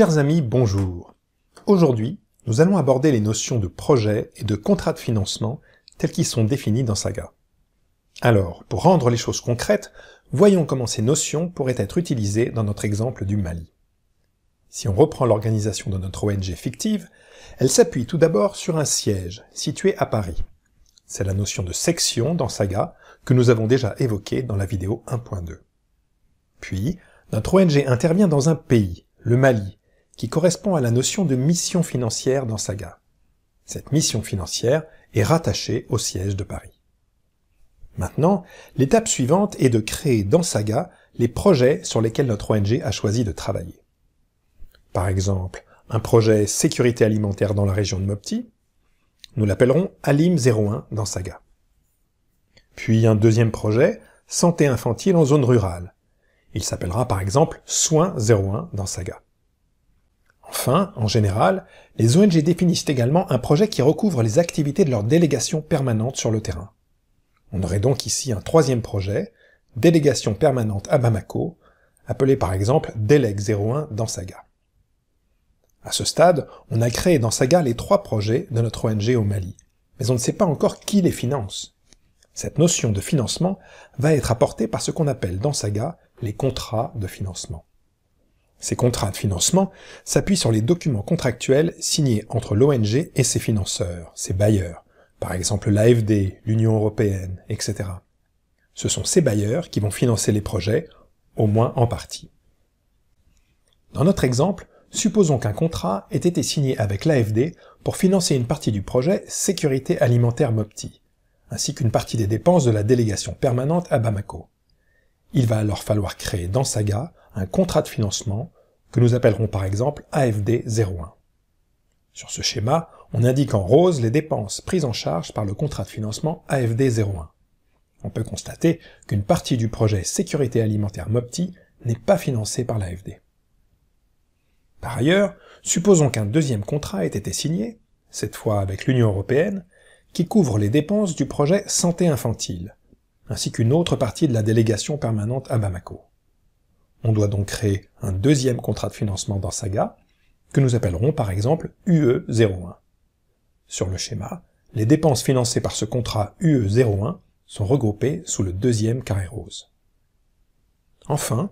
Chers amis, bonjour. Aujourd'hui, nous allons aborder les notions de projet et de contrat de financement tels qu'ils sont définis dans Saga. Alors, pour rendre les choses concrètes, voyons comment ces notions pourraient être utilisées dans notre exemple du Mali. Si on reprend l'organisation de notre ONG fictive, elle s'appuie tout d'abord sur un siège situé à Paris. C'est la notion de section dans Saga que nous avons déjà évoquée dans la vidéo 1.2. Puis, notre ONG intervient dans un pays, le Mali, qui correspond à la notion de mission financière dans Saga. Cette mission financière est rattachée au siège de Paris. Maintenant, l'étape suivante est de créer dans Saga les projets sur lesquels notre ONG a choisi de travailler. Par exemple, un projet sécurité alimentaire dans la région de Mopti, nous l'appellerons Alim 01 dans Saga. Puis un deuxième projet, santé infantile en zone rurale. Il s'appellera par exemple Soins 01 dans Saga. Enfin, en général, les ONG définissent également un projet qui recouvre les activités de leur délégation permanente sur le terrain. On aurait donc ici un troisième projet, délégation permanente à Bamako, appelé par exemple Deleg 01 dans Saga. À ce stade, on a créé dans Saga les trois projets de notre ONG au Mali, mais on ne sait pas encore qui les finance. Cette notion de financement va être apportée par ce qu'on appelle dans Saga les contrats de financement. Ces contrats de financement s'appuient sur les documents contractuels signés entre l'ONG et ses financeurs, ses bailleurs, par exemple l'AFD, l'Union européenne, etc. Ce sont ces bailleurs qui vont financer les projets, au moins en partie. Dans notre exemple, supposons qu'un contrat ait été signé avec l'AFD pour financer une partie du projet Sécurité alimentaire MOPTI, ainsi qu'une partie des dépenses de la délégation permanente à Bamako. Il va alors falloir créer dans Saga un contrat de financement que nous appellerons par exemple AFD 01. Sur ce schéma, on indique en rose les dépenses prises en charge par le contrat de financement AFD 01. On peut constater qu'une partie du projet Sécurité alimentaire MOPTI n'est pas financée par l'AFD. Par ailleurs, supposons qu'un deuxième contrat ait été signé, cette fois avec l'Union européenne, qui couvre les dépenses du projet Santé infantile, ainsi qu'une autre partie de la délégation permanente à Bamako. On doit donc créer un deuxième contrat de financement dans Saga, que nous appellerons par exemple UE01. Sur le schéma, les dépenses financées par ce contrat UE01 sont regroupées sous le deuxième carré rose. Enfin,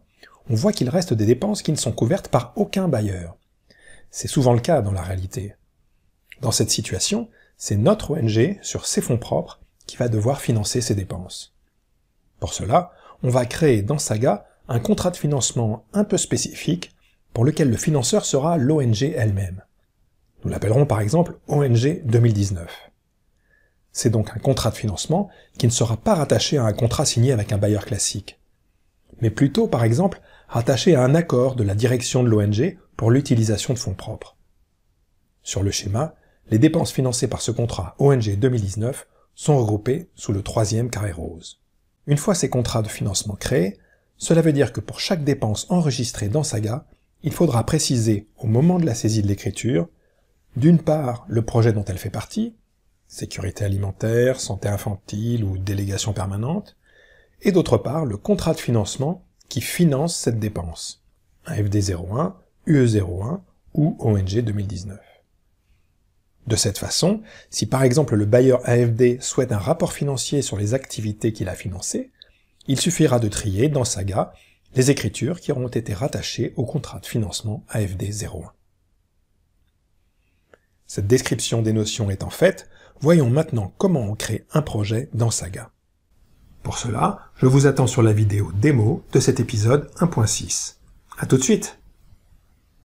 on voit qu'il reste des dépenses qui ne sont couvertes par aucun bailleur. C'est souvent le cas dans la réalité. Dans cette situation, c'est notre ONG, sur ses fonds propres, qui va devoir financer ces dépenses. Pour cela, on va créer dans Saga un contrat de financement un peu spécifique pour lequel le financeur sera l'ONG elle-même. Nous l'appellerons par exemple ONG 2019. C'est donc un contrat de financement qui ne sera pas rattaché à un contrat signé avec un bailleur classique, mais plutôt par exemple rattaché à un accord de la direction de l'ONG pour l'utilisation de fonds propres. Sur le schéma, les dépenses financées par ce contrat ONG 2019 sont regroupées sous le troisième carré rose. Une fois ces contrats de financement créés, cela veut dire que pour chaque dépense enregistrée dans Saga, il faudra préciser, au moment de la saisie de l'écriture, d'une part le projet dont elle fait partie, sécurité alimentaire, santé infantile ou délégation permanente, et d'autre part le contrat de financement qui finance cette dépense, un 01 UE01 ou ONG 2019. De cette façon, si par exemple le bailleur AFD souhaite un rapport financier sur les activités qu'il a financées, il suffira de trier dans Saga les écritures qui auront été rattachées au contrat de financement AFD 01. Cette description des notions étant faite, voyons maintenant comment on crée un projet dans Saga. Pour cela, je vous attends sur la vidéo démo de cet épisode 1.6. A tout de suite